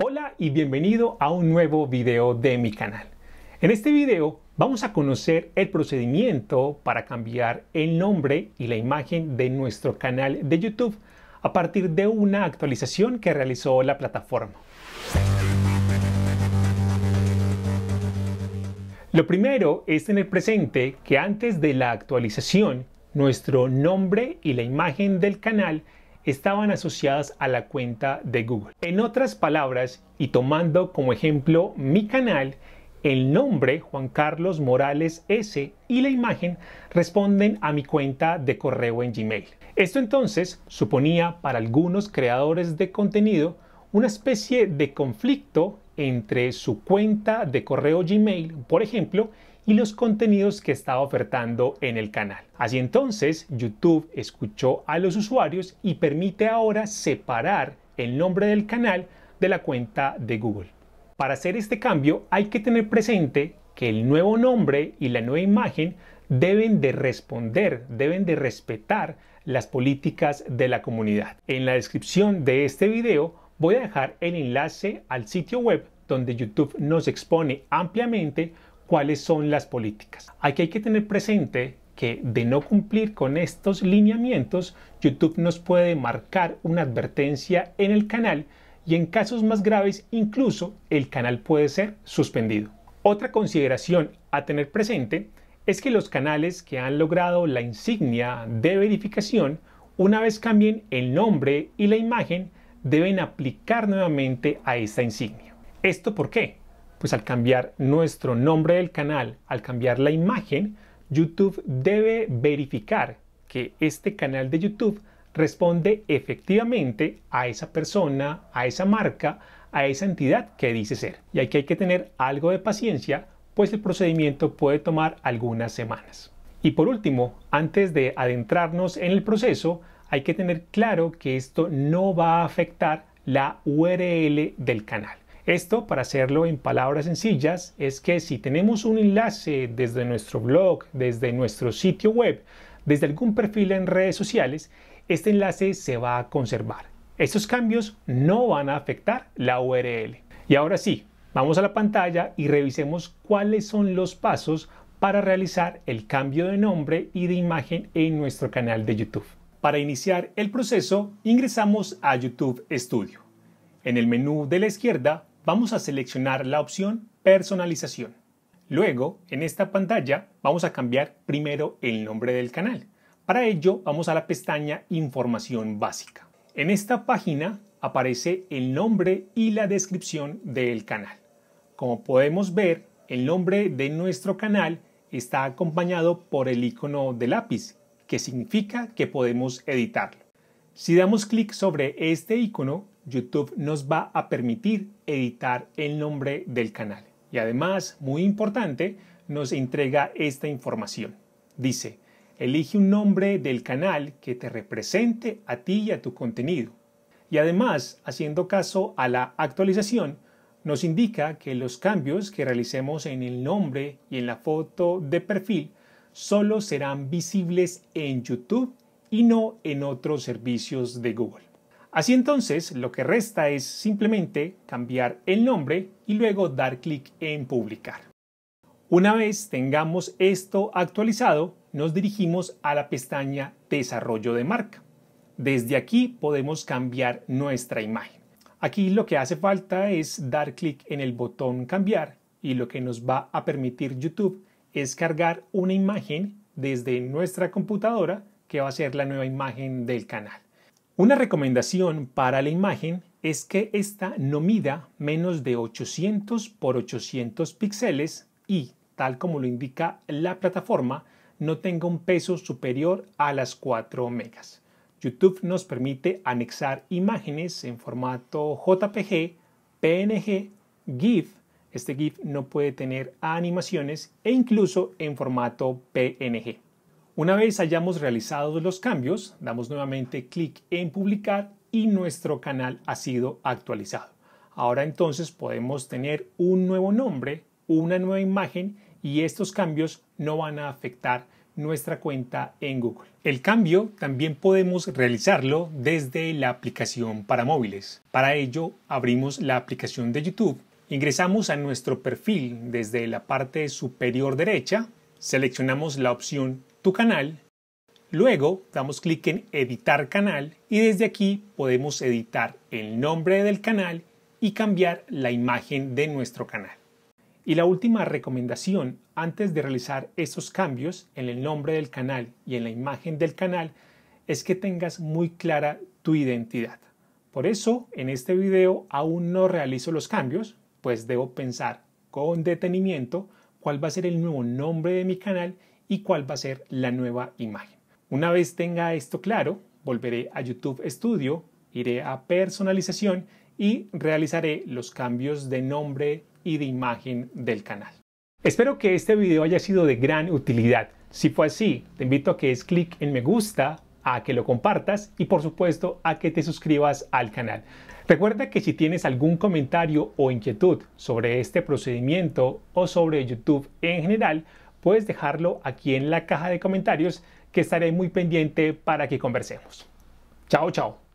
Hola y bienvenido a un nuevo video de mi canal. En este video vamos a conocer el procedimiento para cambiar el nombre y la imagen de nuestro canal de YouTube a partir de una actualización que realizó la plataforma. Lo primero es tener presente que antes de la actualización, nuestro nombre y la imagen del canal estaban asociadas a la cuenta de Google. En otras palabras, y tomando como ejemplo mi canal, el nombre Juan Carlos Morales S y la imagen responden a mi cuenta de correo en Gmail. Esto entonces suponía para algunos creadores de contenido una especie de conflicto entre su cuenta de correo Gmail, por ejemplo, y los contenidos que estaba ofertando en el canal. Así entonces, YouTube escuchó a los usuarios y permite ahora separar el nombre del canal de la cuenta de Google. Para hacer este cambio hay que tener presente que el nuevo nombre y la nueva imagen deben de responder, deben de respetar las políticas de la comunidad. En la descripción de este video voy a dejar el enlace al sitio web donde YouTube nos expone ampliamente cuáles son las políticas. Aquí hay que tener presente que de no cumplir con estos lineamientos, YouTube nos puede marcar una advertencia en el canal y en casos más graves incluso el canal puede ser suspendido. Otra consideración a tener presente es que los canales que han logrado la insignia de verificación, una vez cambien el nombre y la imagen, deben aplicar nuevamente a esta insignia. ¿Esto por qué? Pues al cambiar nuestro nombre del canal, al cambiar la imagen, YouTube debe verificar que este canal de YouTube responde efectivamente a esa persona, a esa marca, a esa entidad que dice ser. Y aquí hay que tener algo de paciencia, pues el procedimiento puede tomar algunas semanas. Y por último, antes de adentrarnos en el proceso, hay que tener claro que esto no va a afectar la URL del canal. Esto, para hacerlo en palabras sencillas, es que si tenemos un enlace desde nuestro blog, desde nuestro sitio web, desde algún perfil en redes sociales, este enlace se va a conservar. Estos cambios no van a afectar la URL. Y ahora sí, vamos a la pantalla y revisemos cuáles son los pasos para realizar el cambio de nombre y de imagen en nuestro canal de YouTube. Para iniciar el proceso, ingresamos a YouTube Studio. En el menú de la izquierda vamos a seleccionar la opción Personalización. Luego, en esta pantalla, vamos a cambiar primero el nombre del canal. Para ello, vamos a la pestaña Información básica. En esta página aparece el nombre y la descripción del canal. Como podemos ver, el nombre de nuestro canal está acompañado por el icono de lápiz, que significa que podemos editarlo. Si damos clic sobre este icono, YouTube nos va a permitir editar el nombre del canal. Y además, muy importante, nos entrega esta información. Dice, elige un nombre del canal que te represente a ti y a tu contenido. Y además, haciendo caso a la actualización, nos indica que los cambios que realicemos en el nombre y en la foto de perfil solo serán visibles en YouTube y no en otros servicios de Google. Así entonces, lo que resta es simplemente cambiar el nombre y luego dar clic en publicar. Una vez tengamos esto actualizado, nos dirigimos a la pestaña Desarrollo de marca. Desde aquí podemos cambiar nuestra imagen. Aquí lo que hace falta es dar clic en el botón Cambiar y lo que nos va a permitir YouTube es cargar una imagen desde nuestra computadora que va a ser la nueva imagen del canal. Una recomendación para la imagen es que esta no mida menos de 800 x 800 píxeles y, tal como lo indica la plataforma, no tenga un peso superior a las 4 megas. YouTube nos permite anexar imágenes en formato JPG, PNG, GIF, este GIF no puede tener animaciones e incluso en formato PNG. Una vez hayamos realizado los cambios, damos nuevamente clic en publicar y nuestro canal ha sido actualizado. Ahora entonces podemos tener un nuevo nombre, una nueva imagen y estos cambios no van a afectar nuestra cuenta en Google. El cambio también podemos realizarlo desde la aplicación para móviles. Para ello abrimos la aplicación de YouTube, ingresamos a nuestro perfil desde la parte superior derecha, seleccionamos la opción tu canal. Luego damos clic en editar canal y desde aquí podemos editar el nombre del canal y cambiar la imagen de nuestro canal. Y la última recomendación antes de realizar estos cambios en el nombre del canal y en la imagen del canal es que tengas muy clara tu identidad. Por eso en este video aún no realizo los cambios, pues debo pensar con detenimiento cuál va a ser el nuevo nombre de mi canal y cuál va a ser la nueva imagen. Una vez tenga esto claro, volveré a YouTube Studio, iré a personalización y realizaré los cambios de nombre y de imagen del canal. Espero que este video haya sido de gran utilidad. Si fue así, te invito a que des clic en me gusta, a que lo compartas y por supuesto a que te suscribas al canal. Recuerda que si tienes algún comentario o inquietud sobre este procedimiento o sobre YouTube en general, puedes dejarlo aquí en la caja de comentarios que estaré muy pendiente para que conversemos. Chao, chao.